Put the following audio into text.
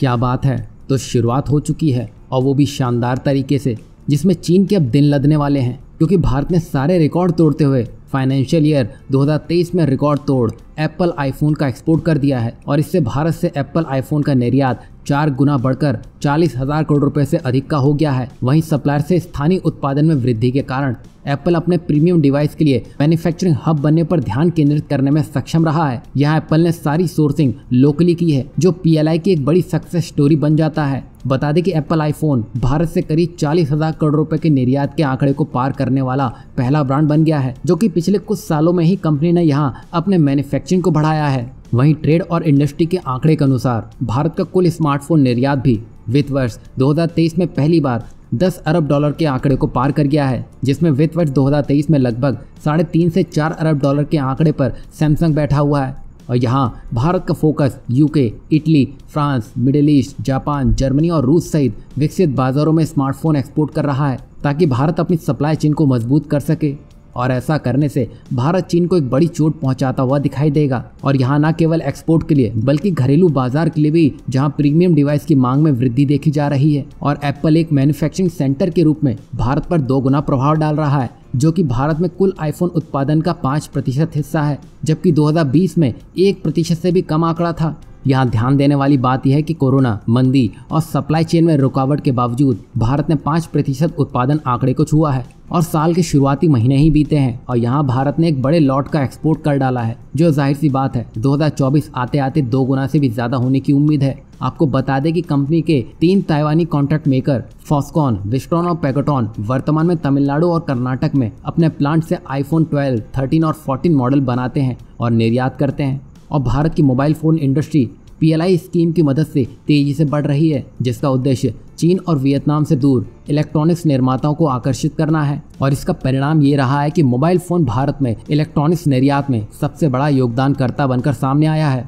क्या बात है तो शुरुआत हो चुकी है और वो भी शानदार तरीके से जिसमें चीन के अब दिन लदने वाले हैं क्योंकि भारत ने सारे रिकॉर्ड तोड़ते हुए फाइनेंशियल ईयर 2023 में रिकॉर्ड तोड़ एप्पल आईफोन का एक्सपोर्ट कर दिया है और इससे भारत से एप्पल आईफोन का निर्यात चार गुना बढ़कर चालीस हजार करोड़ रुपए से अधिक का हो गया है वहीं सप्लायर से स्थानीय उत्पादन में वृद्धि के कारण एप्पल अपने प्रीमियम डिवाइस के लिए मैन्युफैक्चरिंग हब बनने पर ध्यान केंद्रित करने में सक्षम रहा है यहाँ एप्पल ने सारी सोर्सिंग लोकली की है जो पी की एक बड़ी सक्सेस स्टोरी बन जाता है बता दें कि एप्पल आईफोन भारत से करीब चालीस हजार करोड़ रुपए के निर्यात के आंकड़े को पार करने वाला पहला ब्रांड बन गया है जो कि पिछले कुछ सालों में ही कंपनी ने यहाँ अपने मैन्युफैक्चरिंग को बढ़ाया है वहीं ट्रेड और इंडस्ट्री के आंकड़े के अनुसार भारत का कुल स्मार्टफोन निर्यात भी वित्त वर्ष 2023 में पहली बार 10 अरब डॉलर के आंकड़े को पार कर गया है जिसमें वित्त वर्ष 2023 में लगभग साढ़े तीन से चार अरब डॉलर के आंकड़े पर सैमसंग बैठा हुआ है और यहाँ भारत का focus UK Italy France middle east Japan Germany और रूस सहित विकसित बाजारों में स्मार्टफोन एक्सपोर्ट कर रहा है ताकि भारत अपनी सप्लाई चेन को मजबूत कर सके और ऐसा करने से भारत चीन को एक बड़ी चोट पहुंचाता हुआ दिखाई देगा और यहाँ न केवल एक्सपोर्ट के लिए बल्कि घरेलू बाजार के लिए भी जहाँ प्रीमियम डिवाइस की मांग में वृद्धि देखी जा रही है और एप्पल एक मैन्युफैक्चरिंग सेंटर के रूप में भारत पर दो गुना प्रभाव डाल रहा है जो कि भारत में कुल आईफोन उत्पादन का पाँच प्रतिशत हिस्सा है जबकि 2020 में एक प्रतिशत से भी कम आंकड़ा था यहाँ ध्यान देने वाली बात यह है कि कोरोना मंदी और सप्लाई चेन में रुकावट के बावजूद भारत ने पाँच प्रतिशत उत्पादन आंकड़े को छुआ है और साल के शुरुआती महीने ही बीते हैं और यहाँ भारत ने एक बड़े लॉट का एक्सपोर्ट कर डाला है जो जाहिर सी बात है 2024 आते आते दो गुना से भी ज्यादा होने की उम्मीद है आपको बता दें कि कंपनी के तीन ताइवानी कॉन्ट्रैक्ट मेकर फॉस्कॉन विस्ट्रॉन और पैकेटॉन वर्तमान में तमिलनाडु और कर्नाटक में अपने प्लांट से आईफोन 12, 13 और 14 मॉडल बनाते हैं और निर्यात करते हैं और भारत की mobile phone industry PLI scheme की मदद से तेजी से बढ़ रही है जिसका उद्देश्य चीन और वियतनाम से दूर इलेक्ट्रॉनिक्स निर्माताओं को आकर्षित करना है और इसका परिणाम ये रहा है कि मोबाइल फोन भारत में इलेक्ट्रॉनिक्स निर्यात में सबसे बड़ा योगदानकर्ता बनकर सामने आया है